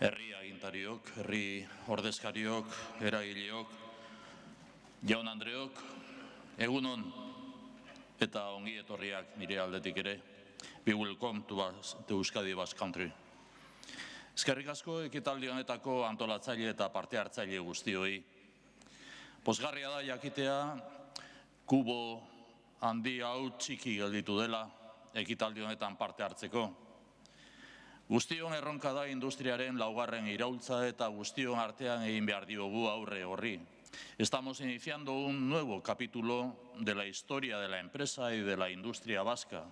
herri agintariok, herri ordezkariok, eragileok, jaun andreok, egunon eta ongi etorriak nire aldetik ere, we will to us, Euskadi Bas Country. Eskerrik asko ekitaldi honetako antolatzaile eta parte hartzaile guztioi. Pozgarria da jakitea, kubo handi hau txiki gelditu dela ekitaldi honetan parte hartzeko. Guztion erronka industriaren laugarren iraultza eta guztion artean e behar aurre Estamos iniciando un nuevo capítulo de la historia de la empresa y de la industria vasca.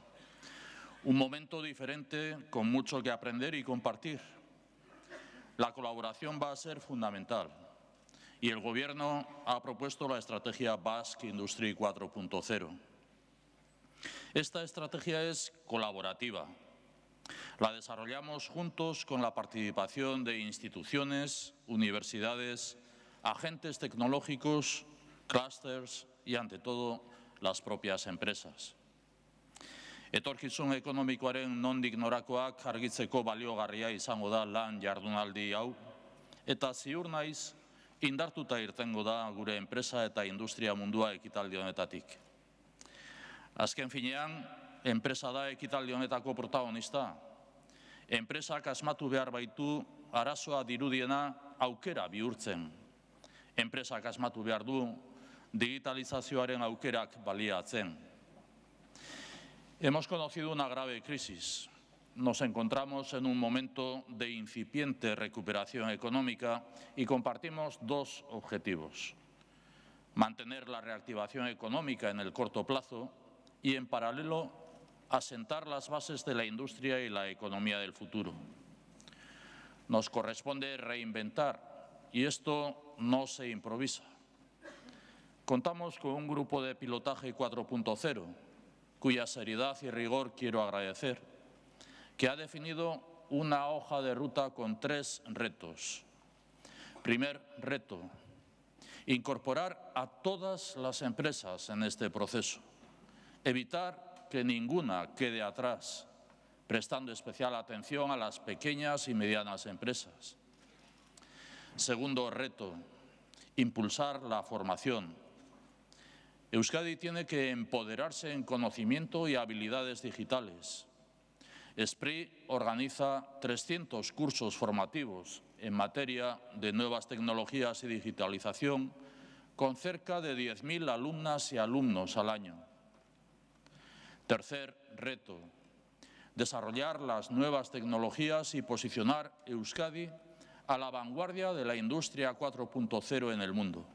Un momento diferente con mucho que aprender y compartir. La colaboración va a ser fundamental y el Gobierno ha propuesto la estrategia Basque Industry 4.0. Esta estrategia es colaborativa la desarrollamos juntos con la participación de instituciones, universidades, agentes tecnológicos, clusters y, ante todo, las propias empresas. Etorkizun ekonomikoaren nondik norakoak argitzeko baliogarria izango da lan jardunaldi hau, eta ziur naiz indartuta irtengo da gure enpresa eta industria mundua ekitaldi honetatik. Azken finean, enpresa da ekitaldi honetako protagonista, Empresa asmatu behar baitu arazoa dirudiena aukera bihurtzen. Enpresak asmatu behar du digitalizazioaren aukerak baliatzen. Hemos conocido una grave crisis. Nos encontramos en un momento de incipiente recuperación económica y compartimos dos objetivos. Mantener la reactivación económica en el corto plazo y, en paralelo, asentar las bases de la industria y la economía del futuro. Nos corresponde reinventar y esto no se improvisa. Contamos con un grupo de pilotaje 4.0, cuya seriedad y rigor quiero agradecer, que ha definido una hoja de ruta con tres retos. Primer reto, incorporar a todas las empresas en este proceso, evitar que ninguna quede atrás, prestando especial atención a las pequeñas y medianas empresas. Segundo reto, impulsar la formación. Euskadi tiene que empoderarse en conocimiento y habilidades digitales. SPRI organiza 300 cursos formativos en materia de nuevas tecnologías y digitalización con cerca de 10.000 alumnas y alumnos al año. Tercer reto, desarrollar las nuevas tecnologías y posicionar Euskadi a la vanguardia de la industria 4.0 en el mundo.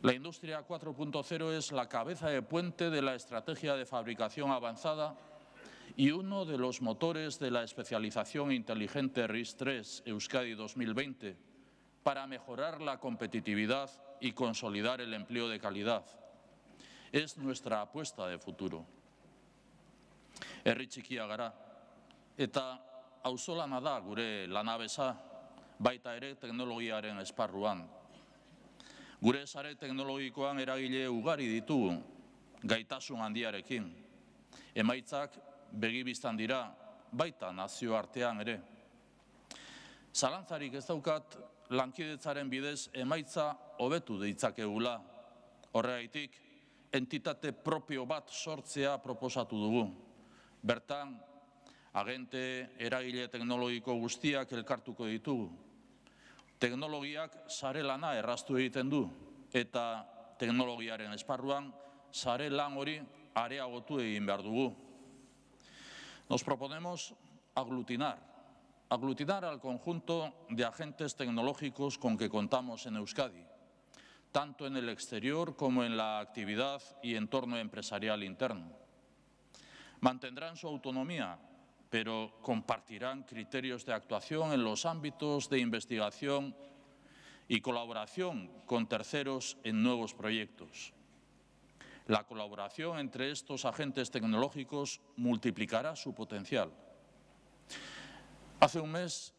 La industria 4.0 es la cabeza de puente de la estrategia de fabricación avanzada y uno de los motores de la especialización inteligente RIS-3 Euskadi 2020 para mejorar la competitividad y consolidar el empleo de calidad es nuestra apuesta de futuro. Herri txikia gara, eta hauzolana da gure lanabesa, baita ere teknologiaren esparruan. Gure esare teknologikoan eragile ugari ditugu, gaitasun handiarekin. Emaitzak begibiztan dira, baita nazio artean ere. Zalantzarik ez daukat, lankidetzaren bidez emaitza hobetu ditzakegula. Horregaitik, entitate propio bat sortzea proposatu dugu. Bertan, agente eragile teknologiko guztiak elkartuko ditugu. Teknologiak sare lana erraztu egiten du eta teknologiaren esparruan sare lan hori areagotu egin behar Nos proponemos aglutinar, aglutinar al conjunto de agentes tecnológicos con que contamos en Euskadi tanto en el exterior como en la actividad y entorno empresarial interno. Mantendrán su autonomía, pero compartirán criterios de actuación en los ámbitos de investigación y colaboración con terceros en nuevos proyectos. La colaboración entre estos agentes tecnológicos multiplicará su potencial. Hace un mes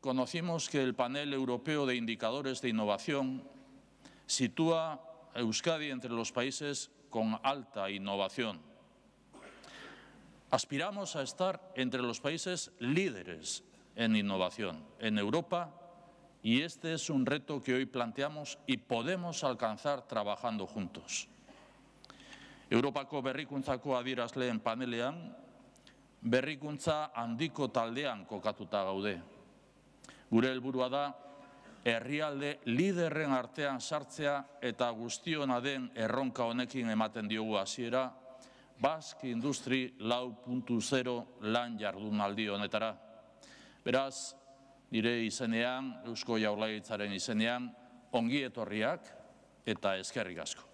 conocimos que el panel europeo de indicadores de innovación sitúa a Euskadi entre los países con alta innovación. Aspiramos a estar entre los países líderes en innovación en Europa y este es un reto que hoy planteamos y podemos alcanzar trabajando juntos. Europako berrikuntzako adierazleen panelean, berrikuntza handiko taldean kokatuta gaude. Gure helburua da herrialde liderren artean sartzea eta guztiona den erronka honekin ematen diogu hasiera Basque Industri 4.0 lan jardunaldi honetara. Beraz, nire izenean, Eusko Jaurlaritzaren izenean, ongi etorriak eta eskerrik asko.